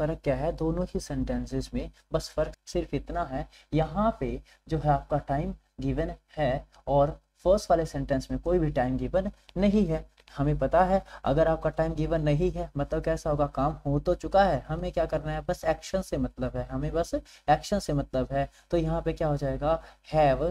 फ़र्क क्या है दोनों ही सेंटेंसेस में बस फ़र्क सिर्फ इतना है यहाँ पे जो है आपका टाइम गिवन है और फर्स्ट वाले सेंटेंस में कोई भी टाइम गिवन नहीं है हमें पता है अगर आपका टाइम गिवन नहीं है मतलब कैसा होगा काम हो तो चुका है हमें क्या करना है बस एक्शन से मतलब है हमें बस एक्शन से मतलब है तो यहाँ पे क्या हो जाएगा हैव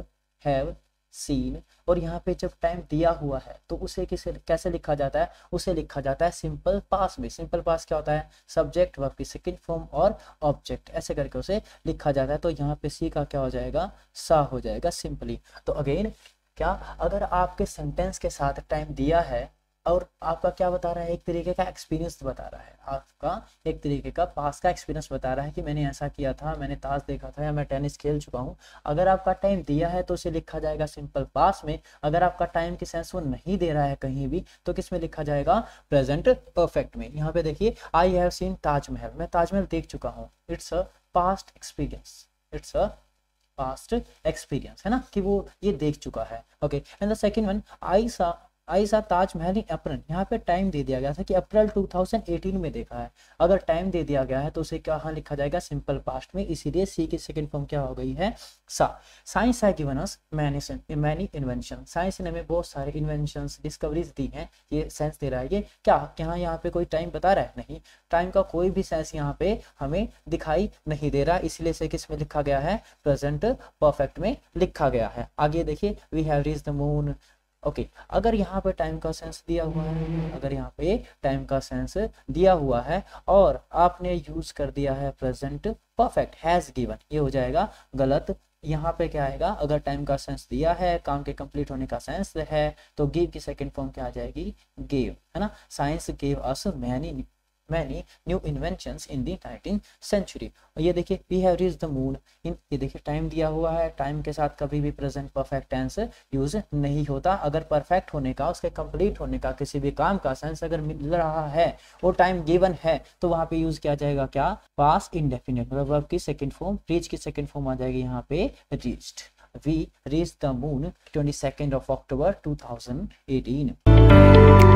हैव सीन और यहाँ पे जब टाइम दिया हुआ है तो उसे किसे कैसे लिखा जाता है उसे लिखा जाता है सिंपल पास में सिंपल पास क्या होता है सब्जेक्ट वर्ब की सेकंड फॉर्म और ऑब्जेक्ट ऐसे करके उसे लिखा जाता है तो यहाँ पे सी का क्या हो जाएगा सा हो जाएगा सिंपली तो अगेन क्या अगर आपके सेंटेंस के साथ टाइम दिया है और आपका क्या बता रहा है एक तरीके का एक्सपीरियंस बता रहा है आपका एक तरीके का पास का एक्सपीरियंस बता रहा है कि मैंने ऐसा किया था मैंने ताश देखा था या मैं टेनिस खेल चुका हूँ अगर आपका टाइम दिया है तो उसे लिखा जाएगा सिंपल पास में अगर आपका टाइम के सेंस वो नहीं दे रहा है कहीं भी तो किस में लिखा जाएगा प्रेजेंट परफेक्ट में यहाँ पे देखिए आई हैव सीन ताजमहल मैं ताजमहल देख चुका हूँ it's a past experience it's a past experience है ना कि वो ये देख चुका है okay and the second one I saw I सा ताजमहल इन अप्रैल यहाँ पे टाइम दे दिया गया था कि अप्रैल 2018 में देखा है अगर टाइम दे दिया गया है तो उसे क्या लिखा जाएगा सिंपल पास्ट में इसीलिए सी की सेकंड फॉर्म क्या हो गई है सा साइंस है given us many many invention science ने हमें बहुत सारे इन्वेंशन डिस्कवरीज दी हैं ये साइंस दे रहा है ये क्या क्या यहाँ पे कोई टाइम बता रहा है नहीं टाइम का कोई भी साइंस यहाँ पे हमें दिखाई नहीं दे रहा इसलिए से किस में लिखा गया है प्रेजेंट परफेक्ट में लिखा गया है आगे देखिए we have reached the moon okay okay, अगर यहाँ पे टाइम का सेंस दिया हुआ है अगर यहाँ पे टाइम का सेंस दिया हुआ है और आपने यूज कर दिया है प्रेजेंट परफेक्ट हैज गिवन ये हो जाएगा गलत यहाँ पे क्या आएगा अगर टाइम का सेंस दिया है काम के कंप्लीट होने का सेंस है तो गिव की सेकंड फॉर्म क्या आ जाएगी गेव है ना science gave us many many new invention in nineteen century ये देखिए we have reached the moon in ये देखिए टाइम दिया हुआ है टाइम के साथ कभी भी प्रेजेंट परफेक्ट टेंस यूज नहीं होता अगर परफेक्ट होने का उसके कंप्लीट होने का किसी भी काम का सेंस अगर मिल रहा है वो टाइम गिवन है तो वहाँ पे यूज किया जाएगा क्या पास इनडेफिनेट मतलब वर्ब की सेकेंड फॉर्म रीच की सेकेंड फॉर्म आ जाएगी यहाँ पे reached we reach the moon twenty second of October thousand eighteen